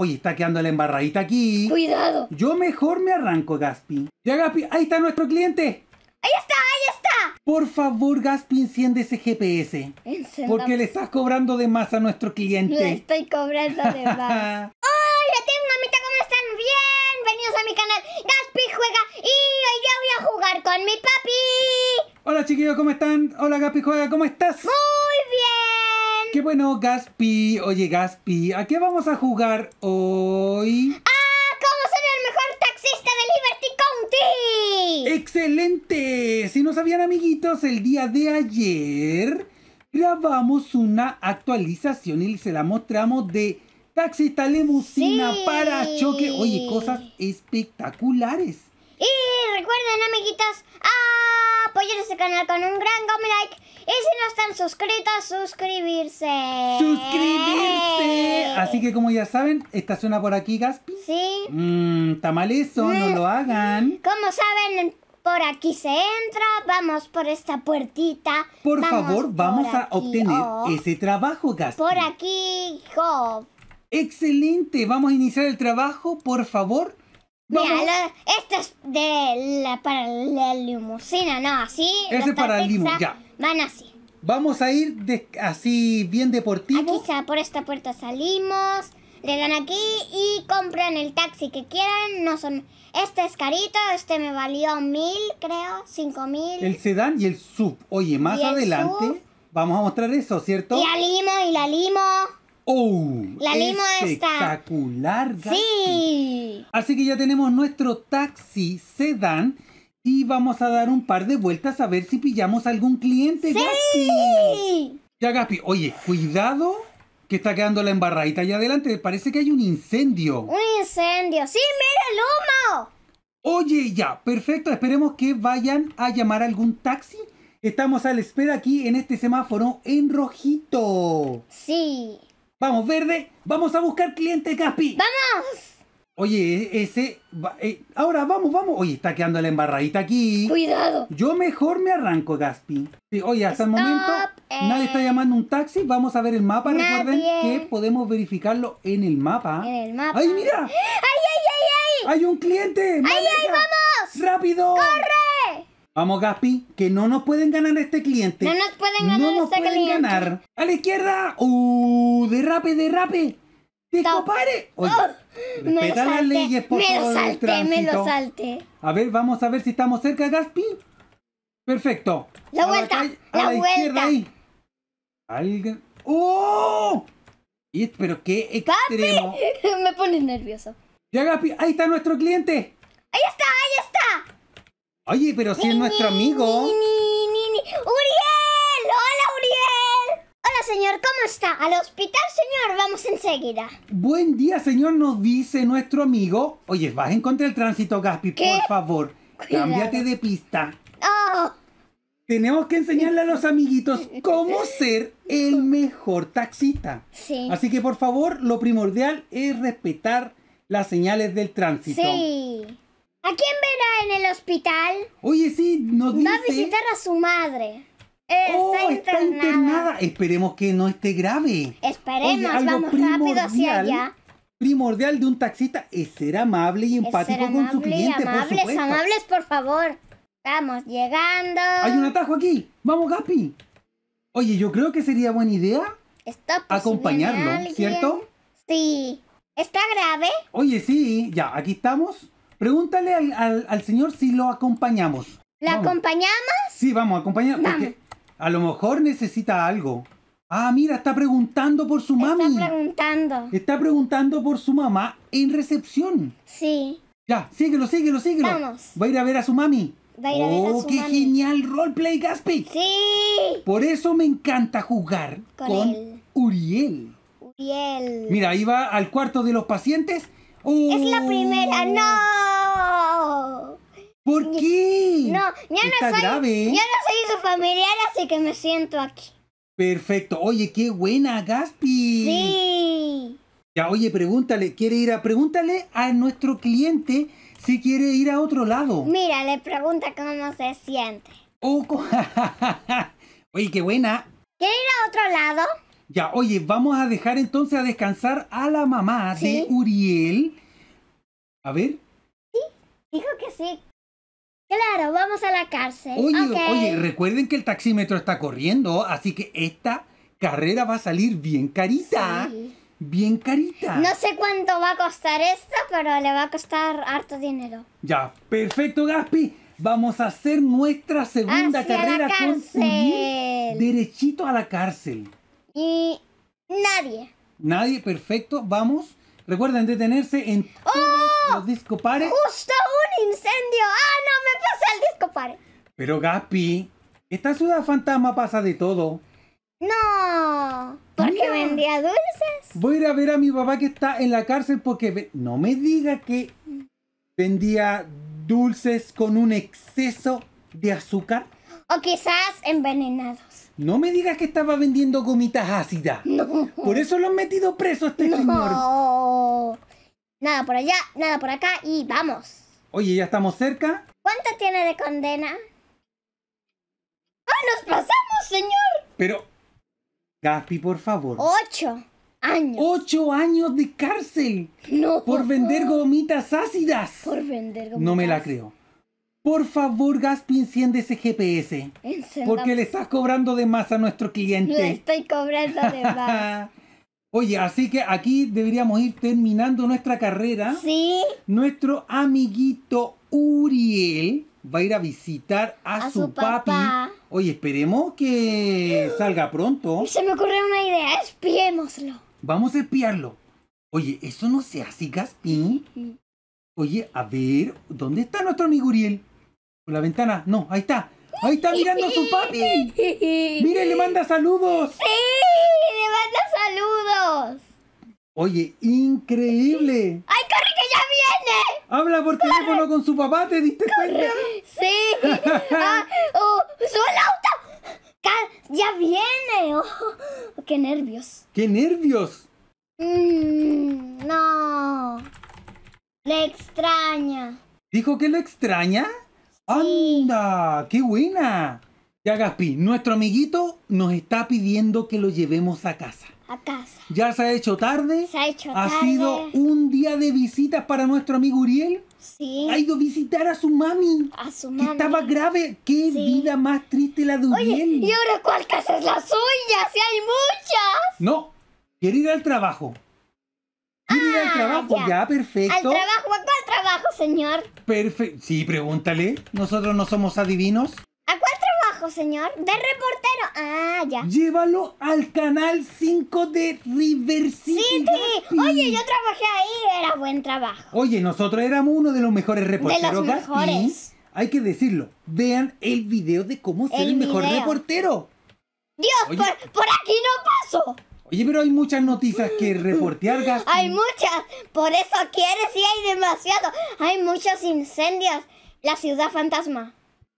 oye, está quedando la embarradita aquí. Cuidado. Yo mejor me arranco, Gaspi. Ya, Gaspi, ahí está nuestro cliente. Ahí está, ahí está. Por favor, Gaspi, enciende ese GPS. Porque le estás cobrando de más a nuestro cliente. Le estoy cobrando de más. Hola, Team Mamita, ¿cómo están? Bienvenidos a mi canal Gaspi Juega. Y hoy día voy a jugar con mi papi. Hola, chiquillos, ¿cómo están? Hola, Gaspi Juega, ¿cómo estás? Qué bueno, Gaspi. Oye, Gaspi, ¿a qué vamos a jugar hoy? ¡Ah! ¿Cómo ser el mejor taxista de Liberty County? ¡Excelente! Si no sabían, amiguitos, el día de ayer grabamos una actualización y se la mostramos de Taxi limusina para choque. Oye, cosas espectaculares. Y recuerden, amiguitas, a apoyar este canal con un gran like. Y si no están suscritos, suscribirse. ¡Suscribirse! Así que, como ya saben, esta zona por aquí, Gaspi. Sí. Mmm, mal eso, no lo mm. hagan. Como saben, por aquí se entra, vamos por esta puertita. Por favor, vamos a obtener oh. ese trabajo, Gaspi. Por aquí, hijo. Excelente, vamos a iniciar el trabajo, por favor. Mira, esto es de la, para la limusina, no, así. Ese para el ya. Van así. Vamos a ir así bien deportivo. Aquí por esta puerta salimos, le dan aquí y compran el taxi que quieran. No son, este es carito, este me valió mil, creo, cinco mil. El sedán y el sub. Oye, más adelante vamos a mostrar eso, ¿cierto? Y la limo y la limo. ¡Oh! La limo espectacular, Sí. Así que ya tenemos nuestro taxi sedán y vamos a dar un par de vueltas a ver si pillamos algún cliente, sí. Ya, Gaspi, oye, cuidado que está quedando la embarradita allá adelante. Parece que hay un incendio. Un incendio. Sí, mira el humo. Oye, ya, perfecto. Esperemos que vayan a llamar algún taxi. Estamos a la espera aquí en este semáforo en rojito. Sí. Vamos, verde, vamos a buscar cliente Gaspi. ¡Vamos! Oye, ese. Eh, ahora vamos, vamos. Oye, está quedando la embarradita aquí. Cuidado. Yo mejor me arranco, Gaspi. Sí, oye, hasta el momento nadie está llamando un taxi. Vamos a ver el mapa. Recuerden que podemos verificarlo en el mapa. En el mapa. ¡Ay, mira! ¡Ay, ay, ay, ay! ¡Hay un cliente! ¡Ay, ay, vamos! ¡Rápido! ¡Corre! Vamos, Gaspi, que no nos pueden ganar este cliente. No nos pueden ganar no nos este pueden cliente. ganar. A la izquierda. Uh, derrape, derrape. ¡Te compare! Oh, me da las leyes, por me lo salté, me lo salté. A ver, vamos a ver si estamos cerca, Gaspi. Perfecto. La vuelta, la, vuelta. a la, izquierda vuelta. Ahí. Alguien... ¡Oh! Y, pero qué extremo. me pone nervioso. Ya, Gaspi, ahí está nuestro cliente. ¡Ahí está, ahí está! Oye, pero si es nuestro amigo. ¡Uriel! ¡Hola, Uriel! Hola, señor, ¿cómo está? Al hospital, señor, vamos enseguida. Buen día, señor, nos dice nuestro amigo. Oye, vas en contra del tránsito, Gaspi, por favor. Cámbiate de pista. Oh. Tenemos que enseñarle a los amiguitos cómo ser el mejor taxista. Sí. Así que, por favor, lo primordial es respetar las señales del tránsito. Sí. ¿A quién verá en el hospital? Oye, sí, nos dice... Va a visitar a su madre. está, oh, internada. Esperemos que no esté grave. Esperemos, vamos rápido hacia allá. Primordial de un taxista es ser amable y empático con su cliente. Amables, por supuesto. amables, por favor. Estamos llegando. Hay un atajo aquí. Vamos, Gapi. Oye, yo creo que sería buena idea acompañarlo, ¿cierto? Sí. ¿Está grave? Oye, sí, ya, aquí estamos. Pregúntale al, señor si lo acompañamos. ¿La acompañamos? Sí, vamos, acompañamos. Porque a lo mejor necesita algo. Ah, mira, está preguntando por su mami. Está preguntando. Está preguntando por su mamá en recepción. Sí. Ya, síguelo, síguelo, síguelo. Vamos. Va a ir a ver a su mami. Va a ir oh, a ver a oh, su qué genial roleplay, Gaspi. Sí. Por eso me encanta jugar con, Uriel. Uriel. Mira, ahí va al cuarto de los pacientes. Es la primera, oh. no. ¿Por qué? No, no, soy, ¿eh? yo no soy su familiar, así que me siento aquí. Perfecto. Oye, qué buena, Gaspi. Sí. Ya, oye, pregúntale, quiere ir a. Pregúntale a nuestro cliente si quiere ir a otro lado. Mira, le pregunta cómo se siente. Oh, oye, qué buena. ¿Quiere ir a otro lado? Ya, oye, vamos a dejar entonces a descansar a la mamá de Uriel. A ver. Sí, dijo que sí, Claro, vamos a la cárcel. Oye, oye, recuerden que el taxímetro está corriendo, así que esta carrera va a salir bien carita. Bien carita. No sé cuánto va a costar esto, pero le va a costar harto dinero. Ya, perfecto, Gaspi. Vamos a hacer nuestra segunda carrera con derechito a la cárcel. Y nadie. Nadie, perfecto. Vamos. Recuerden detenerse en todos ¡Oh! los discopares. Justo incendio! ¡Ah, no! ¡Me pasé el disco pare! Pero Gapi, esta ciudad fantasma pasa de todo. No, porque vendía dulces. Voy a ir a ver a mi papá que está en la cárcel porque no me diga que vendía dulces con un exceso de azúcar. O quizás envenenados. No me digas que estaba vendiendo gomitas ácidas. Por eso lo han metido preso a este no. Nada por allá, nada por acá y vamos. Oye, ¿ya estamos cerca? ¿Cuánto tiene de condena? ¡Ah, nos pasamos, señor! Pero... Gaspi, por favor. Ocho años. ¡Ocho años de cárcel! No. Por vender gomitas ácidas. Por vender gomitas. No me la creo. Por favor, Gaspi, enciende ese GPS. Encendamos. Porque le estás cobrando de más a nuestro cliente. Le estoy cobrando de más. Oye, así que aquí deberíamos ir terminando nuestra carrera. Sí. Nuestro amiguito Uriel va a ir a visitar a, su, papi. papá. Oye, esperemos que salga pronto. Se me ocurrió una idea, espiémoslo. Vamos a espiarlo. Oye, eso no se hace, Gaspi. Oye, a ver, ¿dónde está nuestro amigo Uriel? Por la ventana. No, ahí está. Ahí está mirando a su papi. Mire, le manda saludos. Sí. Oye, increíble. ¡Ay, corre que ya viene! Habla por teléfono con su papá, ¿te diste cuenta? Sí. Ah, oh, auto! ¡Ya viene! Oh, ¡Qué nervios! ¡Qué nervios! Mm, no. Le extraña. ¿Dijo que le extraña? Sí. ¡Anda! ¡Qué buena! Ya, Gaspi, nuestro amiguito nos está pidiendo que lo llevemos a casa casa. Ya se ha hecho tarde. ha sido un día de visitas para nuestro amigo Uriel. Sí. Ha ido a visitar a su mami. A su mami. Que estaba grave. Qué vida más triste la de Uriel. ¿y ahora cuál casa es la suya? Si hay muchas. No, quiere ir al trabajo. ir al ah, trabajo. Ya. perfecto. ¿Al trabajo? cuál trabajo, señor? Perfecto. Sí, pregúntale. Nosotros no somos adivinos señor? De reportero. Ah, ya. Llévalo al canal 5 de River City. Sí, sí. Oye, yo trabajé ahí, era buen trabajo. Oye, nosotros éramos uno de los mejores reporteros. De los Hay que decirlo. Vean el video de cómo ser el, mejor reportero. Dios, por, aquí no paso. Oye, pero hay muchas noticias que mm. reportear, Hay muchas. Por eso quieres y hay demasiado. Hay muchos incendios. La ciudad fantasma.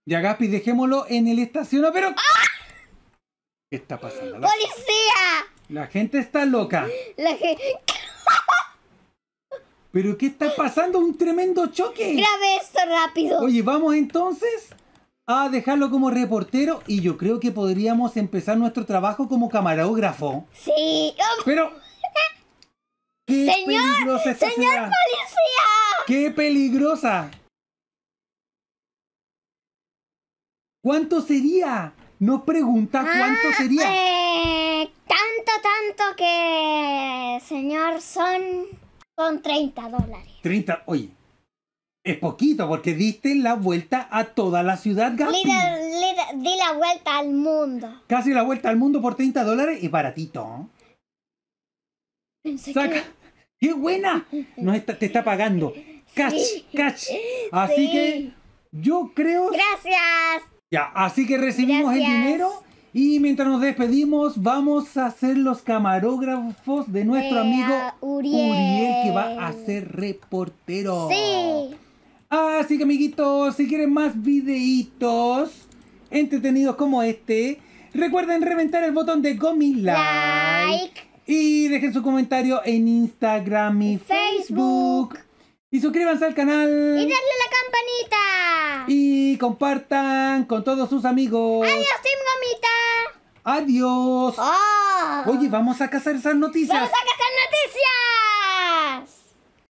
Ya, Gaspi, dejémoslo en el estaciono pero... ¡Ah! ¿Qué está pasando? ¡Policía! La gente está loca. La ¿Pero qué está pasando? ¡Un tremendo choque! Grabe esto rápido. Oye, vamos entonces a dejarlo como reportero y yo creo que podríamos empezar nuestro trabajo como camarógrafo. Sí. Pero... señor, señor policía! ¡Qué peligrosa! ¿Cuánto sería? No pregunta ah, cuánto sería. Eh, tanto, tanto que, señor, son, son 30 dólares. 30, oye. Es poquito porque diste la vuelta a toda la ciudad, Gaby. Di la vuelta al mundo. Casi la vuelta al mundo por 30 dólares y baratito. Saca. ¡Qué buena! te está pagando. Catch, catch. Así que yo creo... Gracias. Ya, así que recibimos el dinero y mientras nos despedimos vamos a ser los camarógrafos de nuestro amigo Uriel. que va a ser reportero. Sí. Así que amiguitos, si quieren más videitos entretenidos como este, recuerden reventar el botón de Gomi Like. Y dejen su comentario en Instagram y Facebook. Y suscríbanse al canal. Y darle la campanita. Y compartan con todos sus amigos. Adiós, Team Gomita. Adiós. Oh. Oye, vamos a cazar esas noticias. Vamos a cazar noticias.